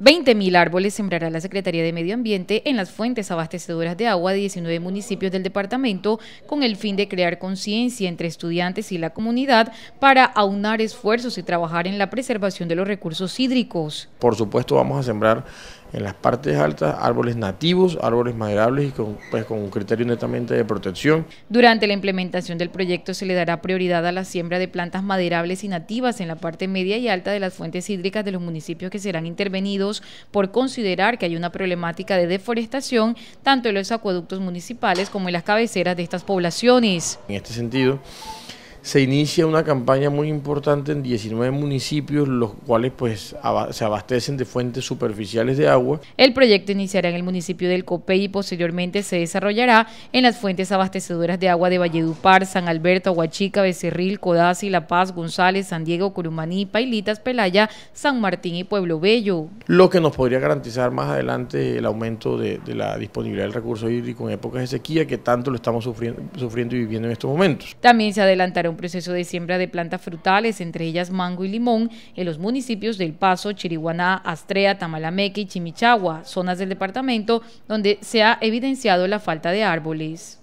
20.000 árboles sembrará la Secretaría de Medio Ambiente en las fuentes abastecedoras de agua de 19 municipios del departamento con el fin de crear conciencia entre estudiantes y la comunidad para aunar esfuerzos y trabajar en la preservación de los recursos hídricos. Por supuesto vamos a sembrar en las partes altas árboles nativos, árboles maderables y con, pues, con un criterio netamente de protección. Durante la implementación del proyecto se le dará prioridad a la siembra de plantas maderables y nativas en la parte media y alta de las fuentes hídricas de los municipios que serán intervenidos por considerar que hay una problemática de deforestación tanto en los acueductos municipales como en las cabeceras de estas poblaciones. En este sentido, se inicia una campaña muy importante en 19 municipios, los cuales pues se abastecen de fuentes superficiales de agua. El proyecto iniciará en el municipio del Copey y posteriormente se desarrollará en las fuentes abastecedoras de agua de Valledupar, San Alberto, Huachica, Becerril, Codazzi, La Paz, González, San Diego, Curumaní, Pailitas, Pelaya, San Martín y Pueblo Bello. Lo que nos podría garantizar más adelante el aumento de, la disponibilidad del recurso hídrico en épocas de sequía que tanto lo estamos sufriendo, sufriendo y viviendo en estos momentos. También se adelantaron proceso de siembra de plantas frutales, entre ellas mango y limón, en los municipios del Paso, Chiriguaná, Astrea, Tamalameque y Chimichagua, zonas del departamento donde se ha evidenciado la falta de árboles.